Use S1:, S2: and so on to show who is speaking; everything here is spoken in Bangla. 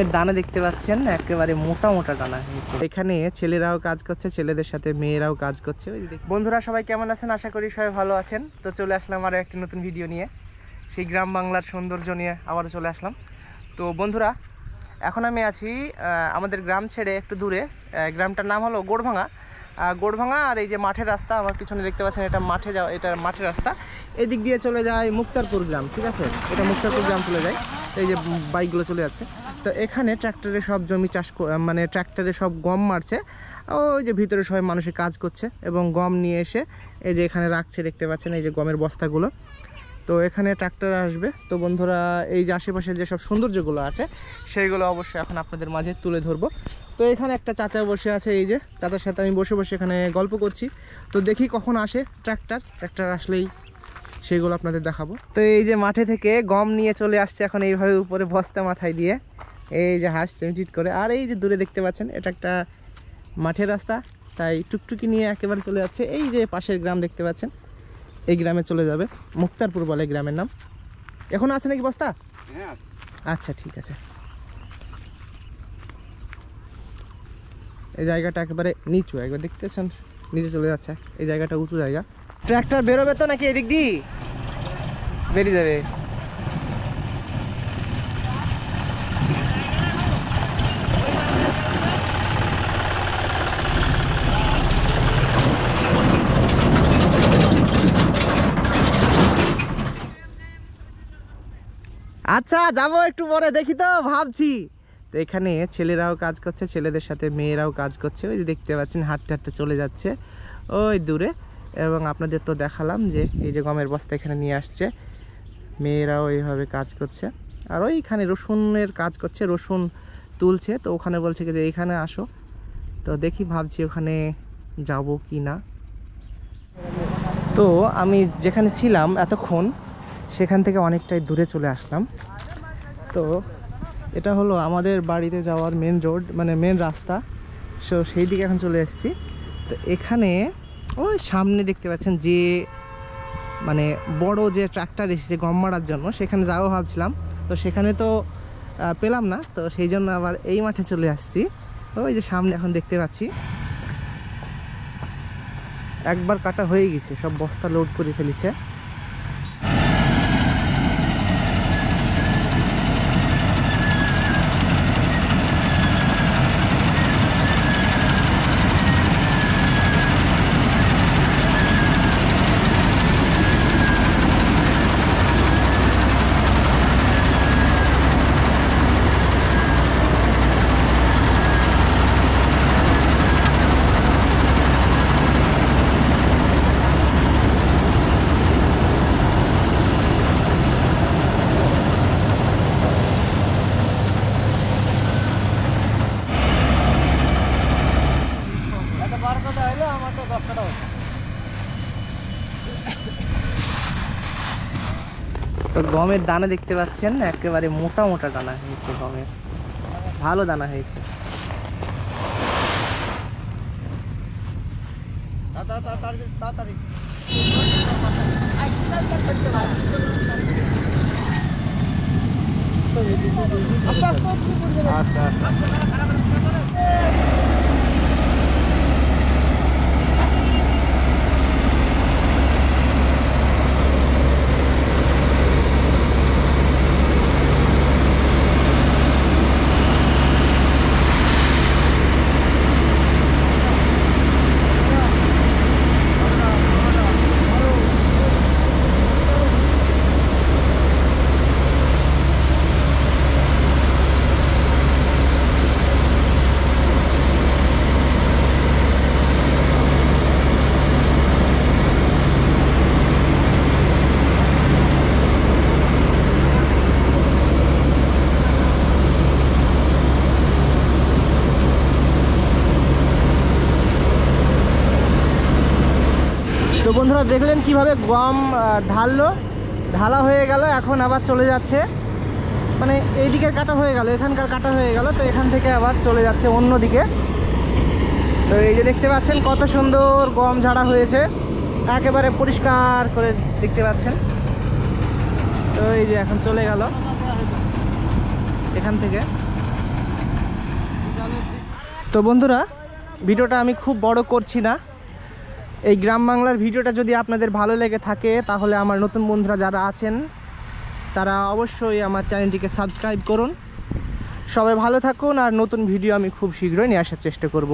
S1: আমের দানা দেখতে পাচ্ছেন একেবারে মোটা মোটা দানা হয়েছে এখানে ছেলেরাও কাজ করছে ছেলেদের সাথে মেয়েরাও কাজ করছে বন্ধুরা সবাই কেমন আছেন আশা করি সবাই ভালো আছেন তো চলে আসলাম আরও একটি নতুন ভিডিও নিয়ে সেই গ্রাম বাংলার সৌন্দর্য নিয়ে আবারও চলে আসলাম তো বন্ধুরা এখন আমি আছি আমাদের গ্রাম ছেড়ে একটু দূরে গ্রামটার নাম হলো গোড়ভাঙা গোড়ভাঙা আর এই যে মাঠের রাস্তা আমার পিছনে দেখতে পাচ্ছেন এটা মাঠে যাওয়া এটা মাঠের রাস্তা এদিক দিয়ে চলে যায় মুক্তারপুর গ্রাম ঠিক আছে এটা মুক্তারপুর গ্রাম চলে যায় এই যে বাইকগুলো চলে যাচ্ছে তো এখানে ট্র্যাক্টরে সব জমি চাষ মানে ট্র্যাক্টরে সব গম মারছে ওই যে ভিতরে সবাই মানুষে কাজ করছে এবং গম নিয়ে এসে এই যে এখানে রাখছে দেখতে পাচ্ছেন এই যে গমের বস্তাগুলো তো এখানে ট্র্যাক্টর আসবে তো বন্ধুরা এই যে আশেপাশে যেসব সৌন্দর্যগুলো আছে সেইগুলো অবশ্যই এখন আপনাদের মাঝে তুলে ধরবো তো এখানে একটা চাচা বসে আছে এই যে চাচার সাথে আমি বসে বসে এখানে গল্প করছি তো দেখি কখন আসে ট্র্যাক্টর ট্র্যাক্টর আসলেই সেইগুলো আপনাদের দেখাবো তো এই যে মাঠে থেকে গম নিয়ে চলে আসছে এখন এইভাবে উপরে বস্তা মাথায় দিয়ে এই যে হাঁস সেমটিট করে আর এই যে দূরে দেখতে পাচ্ছেন এটা একটা মাঠের রাস্তা তাই টুকটুকি নিয়ে একেবারে চলে যাচ্ছে এই যে পাশের গ্রাম দেখতে পাচ্ছেন এই গ্রামে চলে যাবে মুক্তারপুর বলে গ্রামের নাম এখন আছে নাকি বস্তা হ্যাঁ, আচ্ছা ঠিক আছে এই জায়গাটা একেবারে নিচু একবার দেখতে পাচ্ছেন নিচে চলে যাচ্ছে এই জায়গাটা উঁচু জায়গা ট্র্যাক্টর বেরোবে তো নাকি এদিক দিয়ে বেরিয়ে যাবে আচ্ছা যাব একটু পরে দেখি তো ভাবছি তো এখানে ছেলেরাও কাজ করছে ছেলেদের সাথে মেয়েরাও কাজ করছে ওই যে দেখতে পাচ্ছেন হাঁটতে হাঁটতে চলে যাচ্ছে ওই দূরে এবং আপনাদের তো দেখালাম যে এই যে গমের বস্তা এখানে নিয়ে আসছে মেয়েরাও এইভাবে কাজ করছে আর ওইখানে রসুনের কাজ করছে রসুন তুলছে তো ওখানে বলছে যে এইখানে আসো তো দেখি ভাবছি ওখানে যাব কি না তো আমি যেখানে ছিলাম এতক্ষণ সেখান থেকে অনেকটাই দূরে চলে আসলাম তো এটা হলো আমাদের বাড়িতে যাওয়ার মেন রোড মানে মেন রাস্তা সো সেই দিকে এখন চলে এসেছি তো এখানে ওই সামনে দেখতে পাচ্ছেন যে মানে বড় যে ট্রাক্টর এসেছে গম মারার জন্য সেখানে যাবো ভাবছিলাম তো সেখানে তো পেলাম না তো সেই জন্য আবার এই মাঠে চলে আসছি ওই যে সামনে এখন দেখতে পাচ্ছি একবার কাটা হয়ে গেছে সব বস্তা লোড করে ফেলেছে তো গমের দানা দেখতে পাচ্ছেন একেবারে মোটা মোটা দানা হয়েছে গমের ভালো দানা হয়েছে তাড়াতাড়ি আচ্ছা আচ্ছা, আচ্ছা। তো বন্ধুরা দেখলেন কিভাবে গম ঢাললো ঢালা হয়ে গেল এখন আবার চলে যাচ্ছে মানে এই দিকের কাটা হয়ে গেল এখানকার কাটা হয়ে গেল তো এখান থেকে আবার চলে যাচ্ছে অন্য দিকে তো এই যে দেখতে পাচ্ছেন কত সুন্দর গম ঝাড়া হয়েছে একেবারে পরিষ্কার করে দেখতে পাচ্ছেন তো এই যে এখন চলে গেল এখান থেকে তো বন্ধুরা ভিডিওটা আমি খুব বড় করছি না এই গ্রাম বাংলার ভিডিওটা যদি আপনাদের ভালো লেগে থাকে তাহলে আমার নতুন বন্ধুরা যারা আছেন তারা অবশ্যই আমার চ্যানেলটিকে সাবস্ক্রাইব করুন সবাই ভালো থাকুন আর নতুন ভিডিও আমি খুব শীঘ্রই নিয়ে আসার চেষ্টা করব